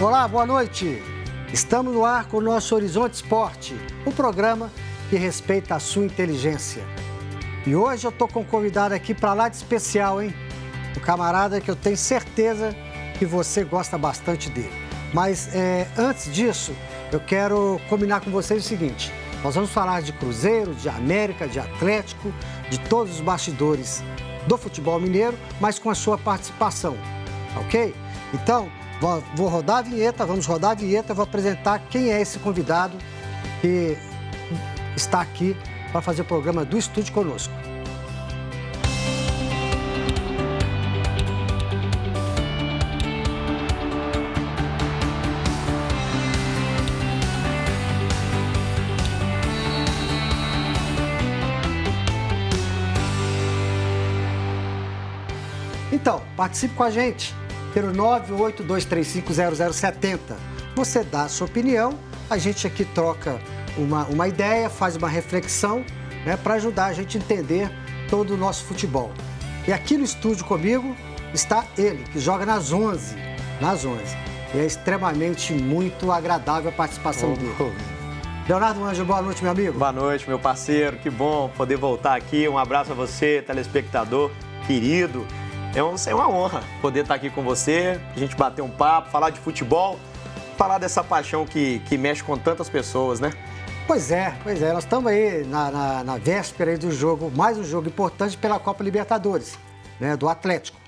Olá, boa noite. Estamos no ar com o nosso Horizonte Esporte, um programa que respeita a sua inteligência. E hoje eu estou com um convidado aqui para lá de especial, hein? Um camarada que eu tenho certeza que você gosta bastante dele. Mas é, antes disso, eu quero combinar com vocês o seguinte: nós vamos falar de Cruzeiro, de América, de Atlético, de todos os bastidores do futebol mineiro, mas com a sua participação, ok? Então, Vou rodar a vinheta, vamos rodar a vinheta, vou apresentar quem é esse convidado que está aqui para fazer o programa do estúdio conosco. Então, participe com a gente pelo 982350070. Você dá a sua opinião, a gente aqui troca uma, uma ideia, faz uma reflexão né, para ajudar a gente a entender todo o nosso futebol. E aqui no estúdio comigo está ele, que joga nas 11. Nas 11. E é extremamente muito agradável a participação oh, dele. Leonardo Anjo, boa noite, meu amigo. Boa noite, meu parceiro. Que bom poder voltar aqui. Um abraço a você, telespectador querido. É, é, uma honra poder estar aqui com você, a gente bater um papo, falar de futebol, falar dessa paixão que, que mexe com tantas pessoas, né? Pois é, pois é. Nós estamos aí na, na, na véspera do jogo, mais um jogo importante pela Copa Libertadores, né, do Atlético,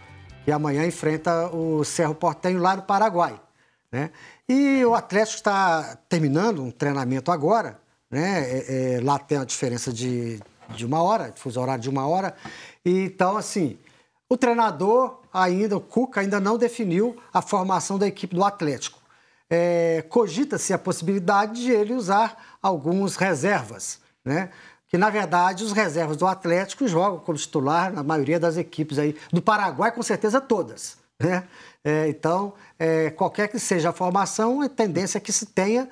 que amanhã enfrenta o Cerro Portenho lá no Paraguai. Né? E o Atlético está terminando um treinamento agora, né? É, é, lá tem a diferença de, de uma hora, fuso horário de uma hora. E, então, assim, o treinador ainda, o Cuca, ainda não definiu a formação da equipe do Atlético. É, Cogita-se a possibilidade de ele usar alguns reservas, né? que na verdade os reservas do Atlético jogam como titular na maioria das equipes aí do Paraguai, com certeza todas. Né? É, então, é, qualquer que seja a formação, a é tendência é que se tenha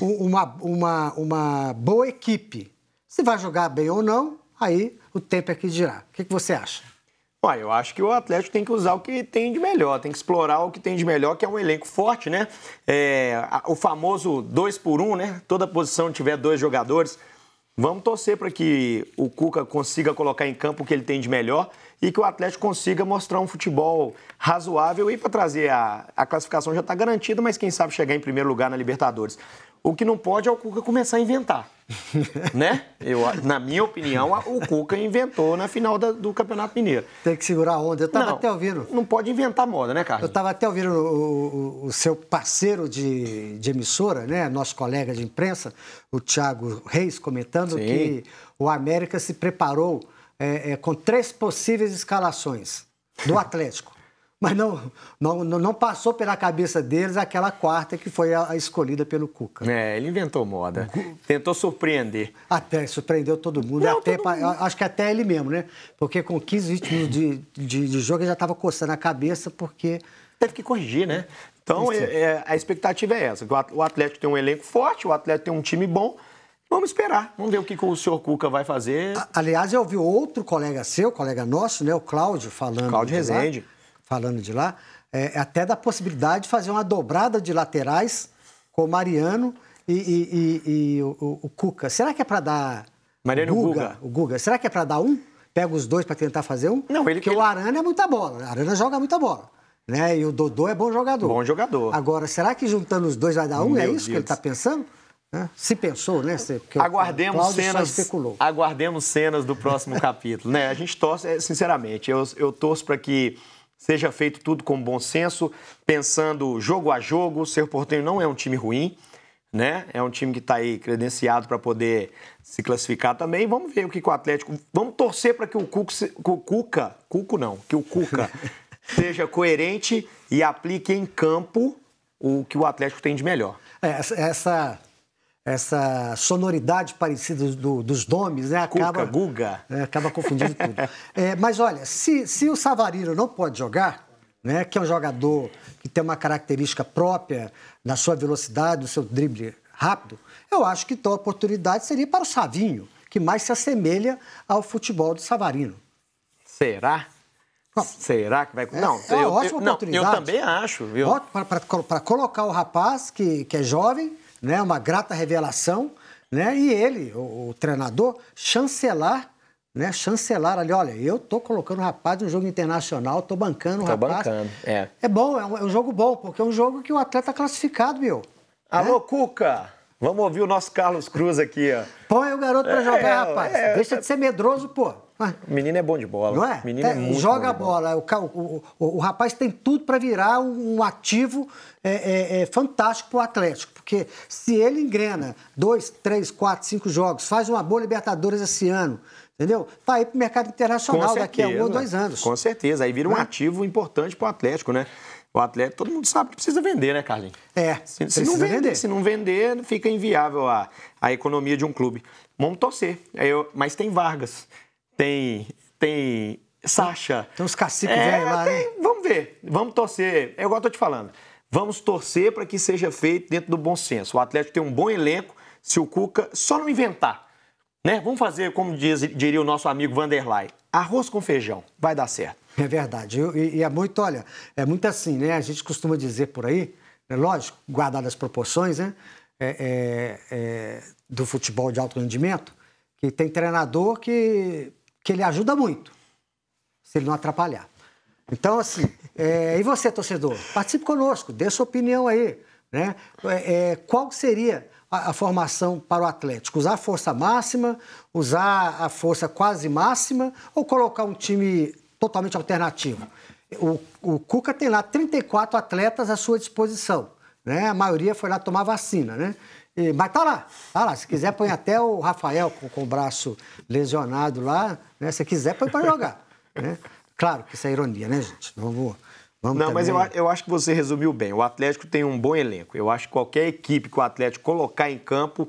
uma, uma, uma boa equipe. Se vai jogar bem ou não, aí o tempo é que dirá. O que, que você acha? Olha, eu acho que o Atlético tem que usar o que tem de melhor, tem que explorar o que tem de melhor, que é um elenco forte, né? É, o famoso dois por um, né? Toda posição tiver dois jogadores. Vamos torcer para que o Cuca consiga colocar em campo o que ele tem de melhor e que o Atlético consiga mostrar um futebol razoável e para trazer a, a classificação já está garantida, mas quem sabe chegar em primeiro lugar na Libertadores. O que não pode é o Cuca começar a inventar. né? Eu, na minha opinião, o Cuca inventou na final da, do Campeonato Mineiro. Tem que segurar a onda. Eu estava não, até ouvindo. Não pode inventar moda, né, Carlos? Eu estava até ouvindo o, o, o, seu parceiro de, de emissora, né? Nosso colega de imprensa, o Thiago Reis, comentando Sim. que o América se preparou é, é, com três possíveis escalações do Atlético. Mas não, não, não passou pela cabeça deles aquela quarta que foi a, a escolhida pelo Cuca. É, ele inventou moda. Gu... Tentou surpreender. Até, surpreendeu todo mundo. Não, até, todo mundo. Acho que até ele mesmo, né? Porque com 15, minutos de, de, de jogo ele já estava coçando a cabeça porque... Teve que corrigir, né? Então, é, é, a expectativa é essa. O Atlético tem um elenco forte, o Atlético tem um time bom, Vamos esperar, vamos ver o que, o senhor Cuca vai fazer. aliás, eu ouvi outro colega seu, colega nosso, né, o Cláudio, falando. Cláudio Rezende. Lá, falando de lá, é, é, até da possibilidade de fazer uma dobrada de laterais com o Mariano e, e, e, e o, o, o, Cuca. Será que é para dar. Mariano Guga, Guga. O Guga. Será que é para dar um? Pega os dois para tentar fazer um? Não, ele Porque ele... o Arana é muita bola. O né? Arana joga muita bola. Né? E o Dodô é bom jogador. Bom jogador. Agora, será que juntando os dois vai dar um? Meu é isso Deus. que ele está pensando? Se pensou, né? Porque aguardemos cenas. Aguardemos cenas do próximo capítulo, né? A gente torce, é, sinceramente, eu, eu torço para que seja feito tudo com bom senso, pensando jogo a jogo. O Cerro Portenho não é um time ruim, né? É um time que está aí credenciado para poder se classificar também. Vamos ver o que, o Atlético. Vamos torcer para que o, Cuca, se... o Cuca, Cuco não, que o Cuca seja coerente e aplique em campo o que o Atlético tem de melhor. É, essa essa sonoridade parecida do, dos domes, né? Acaba, Cuca, Guga. É, acaba confundindo tudo. É, mas olha, se, se o Savarino não pode jogar, né, que é um jogador que tem uma característica própria da sua velocidade, do seu drible rápido, eu acho que então a oportunidade seria para o Savinho, que mais se assemelha ao futebol do Savarino. Será? Será que vai. É, não, é eu, ótima eu, oportunidade. Não, eu também acho, viu? Para colocar o rapaz que, que é jovem né? Uma grata revelação, né? E ele, o, o treinador, chancelar né, chancelar ali, olha, eu tô colocando o rapaz no jogo internacional, tô bancando o tô rapaz. bancando, é. É bom, é um, é um, jogo bom, porque é um jogo que o atleta é classificado, meu. Alô, né? Cuca! Vamos ouvir o nosso Carlos Cruz aqui, ó. Põe o garoto pra é, jogar, rapaz. É, Deixa tá de ser medroso, pô. O menino é bom de bola. Não é? Menino é, é joga a bola. bola. O, o, o, o, rapaz tem tudo para virar um ativo é, é, é, fantástico pro Atlético porque se ele engrena dois, três, quatro, cinco jogos, faz uma boa Libertadores esse ano, entendeu? Vai tá para o mercado internacional daqui a um ou dois anos. Com certeza, aí vira um é. ativo importante para o Atlético, né? O Atlético, todo mundo sabe que precisa vender, né, Carlinhos? É. Se, se não vender, vender, se não vender, fica inviável a, a economia de um clube. Vamos torcer. É, eu, mas tem Vargas, tem tem Sacha. Tem uns caciques é, velhos lá, tem, né? Vamos ver, vamos torcer. É igual eu tô te falando. Vamos torcer para que seja feito dentro do bom senso. O Atlético tem um bom elenco, se o Cuca só não inventar. Né? Vamos fazer, como diz, diria o nosso amigo Vanderlei, arroz com feijão, vai dar certo. É verdade. E, e é muito, olha, é muito assim, né? A gente costuma dizer por aí, né? lógico, guardar as proporções, né? É, é, é, do futebol de alto rendimento, que tem treinador que, que ele ajuda muito, se ele não atrapalhar. Então, assim, é, e você, torcedor, participe conosco, dê sua opinião aí. Né? É, é qual seria a, a, formação para o Atlético? Usar a força máxima, usar a força quase máxima ou colocar um time totalmente alternativo? O, o Cuca tem lá 34 atletas à sua disposição. Né? A maioria foi lá tomar vacina, né? E, mas tá lá, tá lá. Se quiser, põe até o Rafael com, com o braço lesionado lá. Né? Se quiser, põe para jogar. Né? Claro que isso é ironia, né, gente? Não vou Vamos não, também. mas eu, eu acho que você resumiu bem. O Atlético tem um bom elenco. Eu acho que qualquer equipe que o Atlético colocar em campo,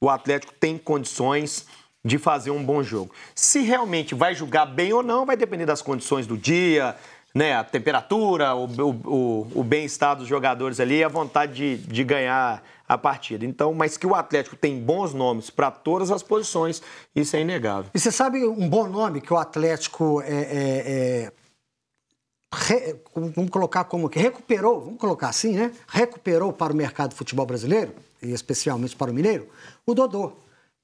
o Atlético tem condições de fazer um bom jogo. Se realmente vai jogar bem ou não, vai depender das condições do dia, né, a temperatura, o, o, o bem-estar dos jogadores ali e a vontade de, de ganhar a partida. Então, mas que o Atlético tem bons nomes para todas as posições, isso é inegável. E você sabe um bom nome que o Atlético é, é, é re, vamos colocar como que recuperou, vamos colocar assim, né? Recuperou para o mercado de futebol brasileiro, e especialmente para o mineiro, o Dodô,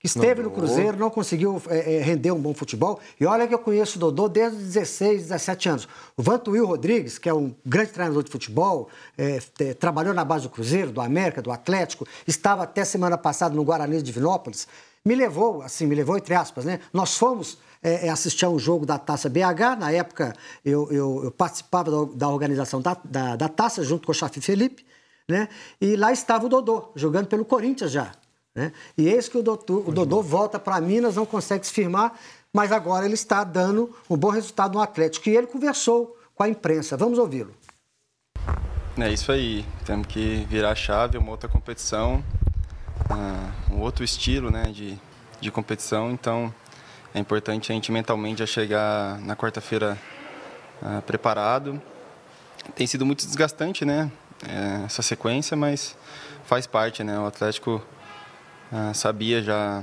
que esteve Dodô. no Cruzeiro, não conseguiu é, é, render um bom futebol. E olha que eu conheço o Dodô desde os 16, 17 anos. O Vantuil Rodrigues, que é um grande treinador de futebol, é, trabalhou na base do Cruzeiro, do América, do Atlético, estava até semana passada no Guarani de Divinópolis, me levou, assim, me levou entre aspas, né? Nós fomos é, é, assistir a um jogo da Taça BH. Na época, eu, eu, eu participava da, da organização da, da, da, Taça, junto com o Chafi Felipe, né? E lá estava o Dodô, jogando pelo Corinthians já. Né? E eis que o, Dodô, o Dodô volta para Minas, não consegue se firmar, mas agora ele está dando um bom resultado no Atlético. E ele conversou com a imprensa. Vamos ouvi-lo. É isso aí. Temos que virar a chave, uma outra competição, ah, um outro estilo né, de, de competição. Então, é importante a gente mentalmente já chegar na quarta-feira ah, preparado. Tem sido muito desgastante, né? É, essa sequência, mas faz parte, né? O Atlético ah, sabia já,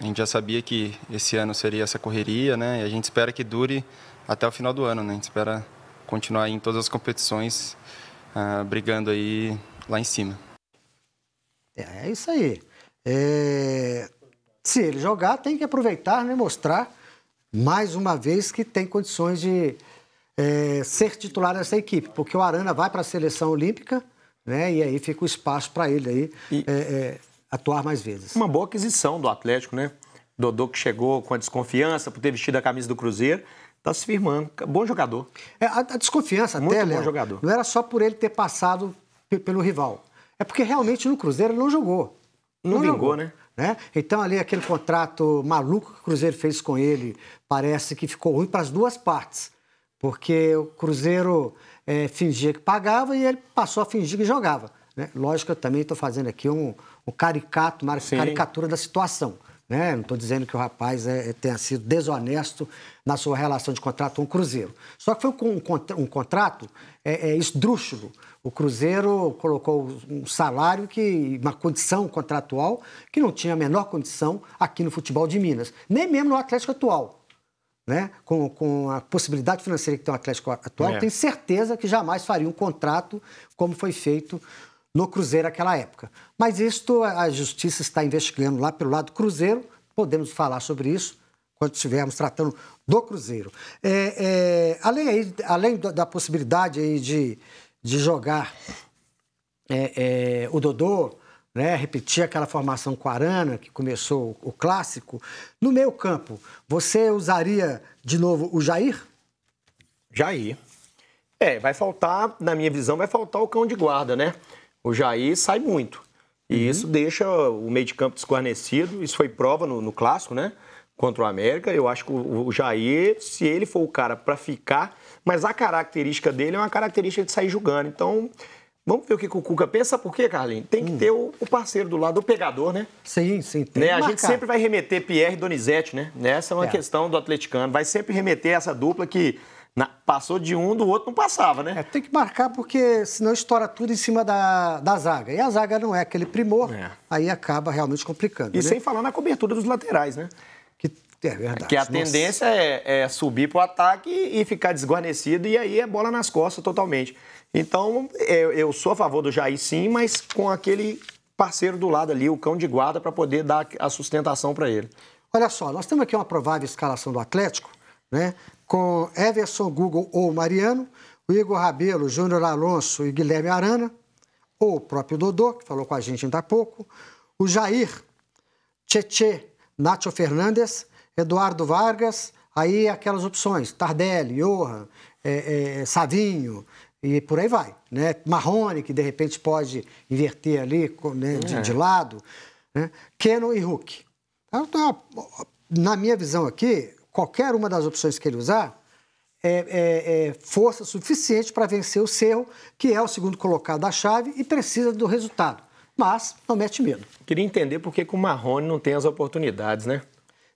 a gente já sabia que esse ano seria essa correria, né? E a gente espera que dure até o final do ano, né? A gente espera continuar em todas as competições ah, brigando aí lá em cima. É, é isso aí. É se ele jogar, tem que aproveitar né, mostrar, mais uma vez, que tem condições de é, ser titular dessa equipe, porque o Arana vai para a seleção olímpica né, e aí fica o espaço para ele aí, e... é, é, atuar mais vezes. Uma boa aquisição do Atlético, né? Dodô que chegou com a desconfiança por ter vestido a camisa do Cruzeiro, está se firmando. Bom jogador. É, a, a, desconfiança Muito até, bom Léo, jogador. não era só por ele ter passado pelo rival. É porque realmente no Cruzeiro ele não jogou. Não, não vingou, jogou. né? Né? Então, ali, aquele contrato maluco que o Cruzeiro fez com ele, parece que ficou ruim para as duas partes, porque o Cruzeiro é, fingia que pagava e ele passou a fingir que jogava. Né? Lógico que eu também estou fazendo aqui um, um caricato, uma Sim. caricatura da situação. Né? Não estou dizendo que o rapaz é, é, tenha sido desonesto na sua relação de contrato com o Cruzeiro. Só que foi um, um contrato é, é, esdrúxulo. O Cruzeiro colocou um salário, que, uma condição contratual que não tinha a menor condição aqui no futebol de Minas, nem mesmo no Atlético atual. Né? Com, com, a possibilidade financeira que tem o Atlético atual, é. tenho certeza que jamais faria um contrato como foi feito no Cruzeiro naquela época. Mas isto a Justiça está investigando lá pelo lado do Cruzeiro, podemos falar sobre isso quando estivermos tratando do Cruzeiro. É, é, além, aí, além da possibilidade aí de, de jogar é, é, o Dodô, né, repetir aquela formação com Arana, que começou o clássico, no meio campo, você usaria de novo o Jair? Jair. É, vai faltar, na minha visão, vai faltar o cão de guarda, né? o Jair sai muito. E uhum. isso deixa o meio de campo desguarnecido. Isso foi prova no, no clássico, né? Contra o América. Eu acho que o, o Jair, se ele for o cara para ficar, mas a característica dele é uma característica de sair julgando. Então, Vamos ver o que o Cuca pensa, por quê, Carlinhos? Tem que hum. ter o, o, parceiro do lado, o pegador, né? Sim, sim. Tem né? A gente sempre vai remeter Pierre e Donizete, né? Essa é uma é. questão do atleticano. Vai sempre remeter essa dupla que na, passou de um, do outro não passava, né? É, tem que marcar porque senão estoura tudo em cima da, da zaga. E a zaga não é aquele primor, é. aí acaba realmente complicando. E né? sem falar na cobertura dos laterais, né? Que, é verdade. Que a Nossa. tendência é, é subir para o ataque e ficar desguarnecido, e aí é bola nas costas totalmente. Então, eu, é, eu sou a favor do Jair sim, mas com aquele parceiro do lado ali, o cão de guarda, para poder dar a sustentação para ele. Olha só, nós temos aqui uma provável escalação do Atlético, né? com Everson Google ou Mariano, o Igor Rabelo, Júnior Alonso e Guilherme Arana, ou o próprio Dodô, que falou com a gente ainda há pouco, o Jair, Tchê Nacho Fernandes, Eduardo Vargas, aí aquelas opções, Tardelli, Johan, é, é, Savinho, e por aí vai. Né? Marrone, que de repente pode inverter ali né, de, é. de, lado. Né? Keno e Hulk. Então, tá, na minha visão aqui, qualquer uma das opções que ele usar, é, é, é força suficiente para vencer o Cerro, que é o segundo colocado da chave e precisa do resultado. Mas não mete medo. Queria entender por que, o Marrone não tem as oportunidades, né?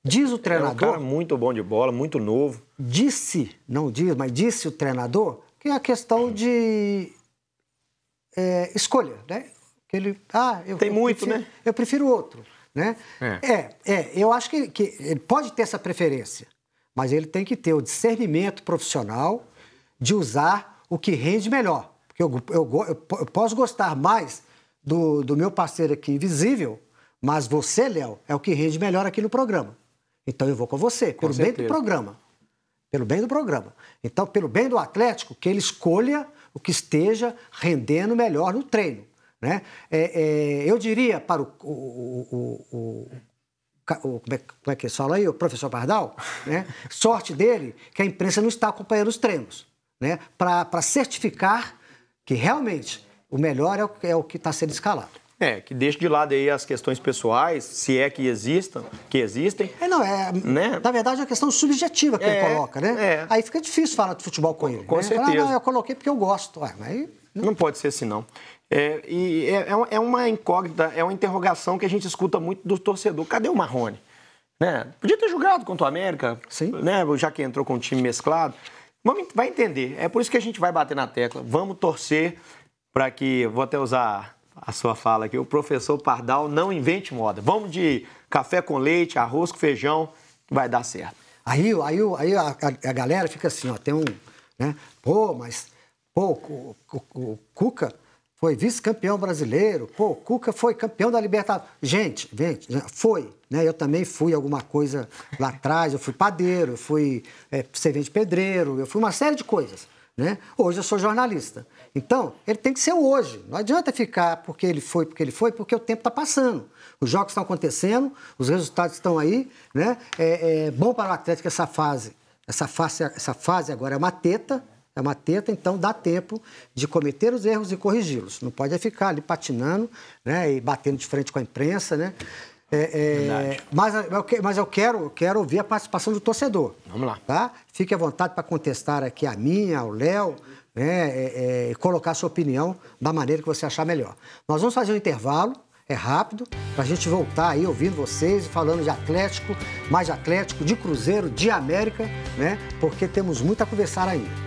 Diz o treinador. É um cara muito bom de bola, muito novo. Disse, não diz, mas disse o treinador que é a questão de é, escolha, né? Que ele, ah, eu, tem eu muito, prefiro, né? Eu prefiro outro. Né? É. é, é eu acho que, que ele pode ter essa preferência, mas ele tem que ter o discernimento profissional de usar o que rende melhor. Porque eu, eu, eu, eu posso gostar mais do, do meu parceiro aqui invisível, mas você, Léo, é o que rende melhor aqui no programa. Então eu vou com você, pelo bem do programa. Pelo bem do programa. Então, pelo bem do Atlético, que ele escolha o que esteja rendendo melhor no treino. Né? É, é, eu diria para o, o, o, o como, é, como, é, que se fala aí, o professor Pardal, né? sorte dele que a imprensa não está acompanhando os treinos, né? para certificar que realmente o melhor é o é que está sendo escalado. É, que deixe de lado aí as questões pessoais, se é que existam, que existem. É, não, é. Né? Na verdade, é uma questão subjetiva que é, ele coloca, né? É. Aí fica difícil falar de futebol com ele. Com né? certeza. Fala, ah, não, eu coloquei porque eu gosto. Ué, mas, Não pode ser assim, não. É, e é, é, é, uma incógnita, é uma interrogação que a gente escuta muito do torcedor. Cadê o Marrone? Né? Podia ter jogado contra o América, Sim. Né? já que entrou com um time mesclado. Vamos, vai entender. É por isso que a gente vai bater na tecla. Vamos torcer para que, vou até usar a sua fala aqui, o professor Pardal não invente moda. Vamos de café com leite, arroz com feijão, que vai dar certo. Aí, aí, aí a, a, a galera fica assim, ó, tem um, né? Pô, mas, pô, o, o, o Cuca foi vice-campeão brasileiro, pô, o Cuca foi campeão da Libertadores. Gente, gente, foi. Né? Eu também fui alguma coisa lá atrás, eu fui padeiro, eu fui é, servente pedreiro, eu fui uma série de coisas. Né? Hoje eu sou jornalista. Então, ele tem que ser hoje. Não adianta ficar porque ele foi, porque ele foi, porque o tempo está passando. Os jogos estão acontecendo, os resultados estão aí. Né? É, é bom para o Atlético essa fase. Essa fase, essa fase agora é uma teta, é uma teta, então dá tempo de cometer os erros e corrigi-los. Não pode ficar ali patinando né, e batendo de frente com a imprensa, né? É, é, mas, mas eu quero, eu quero ouvir a participação do torcedor. Vamos lá. Tá? Fique à vontade para contestar aqui a minha, ao Léo, né, é, é, colocar a sua opinião da maneira que você achar melhor. Nós vamos fazer um intervalo, é rápido, para a gente voltar aí ouvindo vocês, e falando de Atlético, mais de Atlético, de Cruzeiro, de América, né? Porque temos muito a conversar ainda.